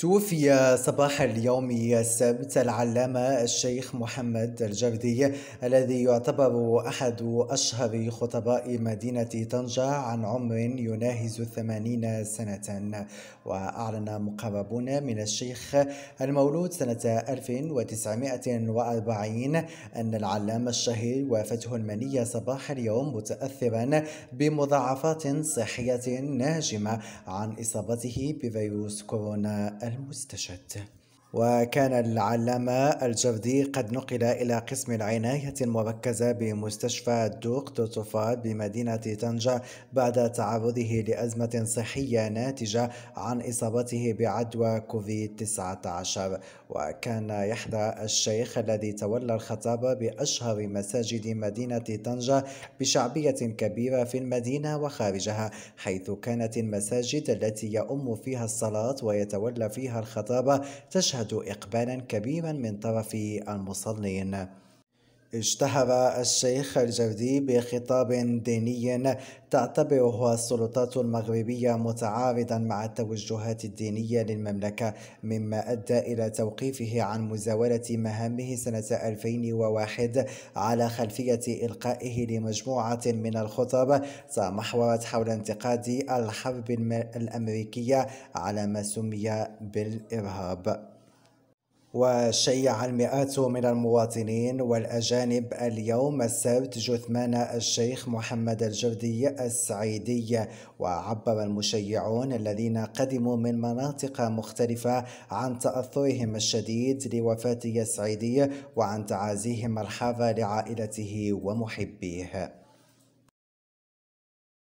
توفي صباح اليوم السبت العلامة الشيخ محمد الجردي الذي يعتبر أحد أشهر خطباء مدينة طنجة عن عمر يناهز الثمانين سنة وأعلن مقربون من الشيخ المولود سنة 1940 أن العلامة الشهير وافته المنية صباح اليوم متأثرا بمضاعفات صحية ناجمة عن إصابته بفيروس كورونا المستشد وكان العلامة الجردي قد نقل إلى قسم العناية المركزة بمستشفى دوق توتوفاد بمدينة طنجة بعد تعرضه لأزمة صحية ناتجة عن إصابته بعدوى كوفيد-19 وكان يحظى الشيخ الذي تولى الخطابة بأشهر مساجد مدينة طنجة بشعبية كبيرة في المدينة وخارجها حيث كانت المساجد التي يؤم فيها الصلاة ويتولى فيها الخطابة تشهد تشهد إقبالا كبيرا من طرف المصلين اشتهر الشيخ الجردي بخطاب ديني تعتبره السلطات المغربية متعارضا مع التوجهات الدينية للمملكة مما أدى إلى توقيفه عن مزاولة مهامه سنة 2001 على خلفية إلقائه لمجموعة من الخطب تمحورت حول انتقاد الحرب الأمريكية على ما سمي بالإرهاب وشيع المئات من المواطنين والأجانب اليوم السبت جثمان الشيخ محمد الجردي السعيدي وعبر المشيعون الذين قدموا من مناطق مختلفة عن تأثرهم الشديد لوفاة السعيدي وعن تعازيهم مرحبا لعائلته ومحبيه